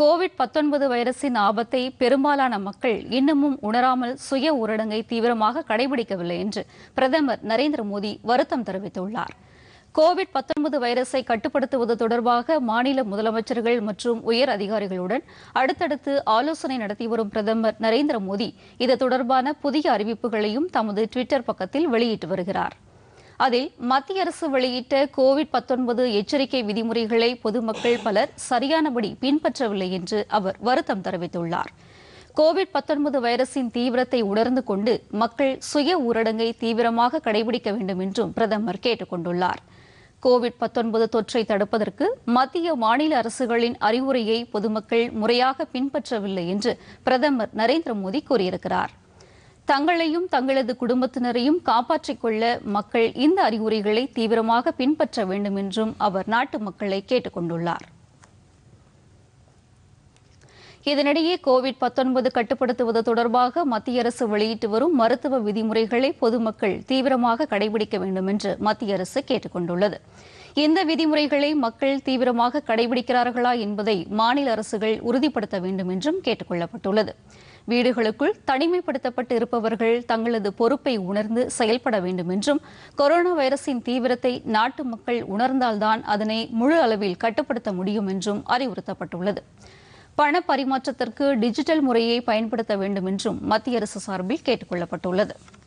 Covid பத்தொன்பது வைரஸின் ஆபத்தை பெரும்பாலான மக்கள் இன்னமும் உணராமல் சுய ஊரடங்கை தீவிரமாக கடைபிடிக்கவில்லை என்று பிரதமர் நரேந்திர மோடி வருத்தம் தெரிவித்துள்ளார் கோவிட் பத்தொன்பது வைரஸை கட்டுப்படுத்துவது தொடர்பாக மாநில முதலமைச்சர்கள் மற்றும் உயர் அதிகாரிகளுடன் அடுத்தடுத்து ஆலோசனை நடத்தி வரும் பிரதமர் நரேந்திர மோடி இது தொடர்பான புதிய அறிவிப்புகளையும் தமது டுவிட்டர் பக்கத்தில் வெளியிட்டு வருகிறாா் அதில் மத்திய அரசு வெளியிட்ட கோவிட் பத்தொன்பது எச்சரிக்கை விதிமுறைகளை பொதுமக்கள் பலர் சரியானபடி பின்பற்றவில்லை என்று அவர் வருத்தம் தெரிவித்துள்ளார் கோவிட் பத்தொன்பது வைரஸின் தீவிரத்தை உணர்ந்து கொண்டு மக்கள் சுய ஊரடங்கை தீவிரமாக கடைபிடிக்க வேண்டும் என்றும் பிரதமர் கேட்டுக் கொண்டுள்ளார் கோவிட் பத்தொன்பது தொற்றை தடுப்பதற்கு மத்திய மாநில அரசுகளின் அறிவுரையை பொதுமக்கள் முறையாக பின்பற்றவில்லை என்று பிரதமர் நரேந்திர மோடி கூறியிருக்கிறார் தங்களையும் தங்களது குடும்பத்தினரையும் காப்பாற்றிக் கொள்ள மக்கள் இந்த அறிகுறிகளை தீவிரமாக பின்பற்ற வேண்டும் என்றும் அவர் நாட்டு மக்களை கேட்டுக் கொண்டுள்ளார் இதனிடையே கோவிட் கட்டுப்படுத்துவது தொடர்பாக மத்திய அரசு வெளியிட்டு வரும் மருத்துவ விதிமுறைகளை பொதுமக்கள் தீவிரமாக கடைபிடிக்க வேண்டும் என்று மத்திய அரசு கேட்டுக் கொண்டுள்ளது இந்த விதிமுறைகளை மக்கள் தீவிரமாக கடைபிடிக்கிறார்களா என்பதை மாநில அரசுகள் உறுதிப்படுத்த வேண்டும் என்றும் கேட்டுக் கொள்ளப்பட்டுள்ளது வீடுகளுக்குள் தனிமைப்படுத்தப்பட்டு இருப்பவர்கள் தங்களது பொறுப்பை உணர்ந்து செயல்பட வேண்டும் என்றும் கொரோனா வைரஸின் தீவிரத்தை நாட்டு மக்கள் உணர்ந்தால்தான் அதனை முழு அளவில் கட்டுப்படுத்த முடியும் என்றும் அறிவுறுத்தப்பட்டுள்ளது பண பரிமாற்றத்திற்கு டிஜிட்டல் முறையை பயன்படுத்த வேண்டும் என்றும் மத்திய அரசு சார்பில் கேட்டுக் கொள்ளப்பட்டுள்ளது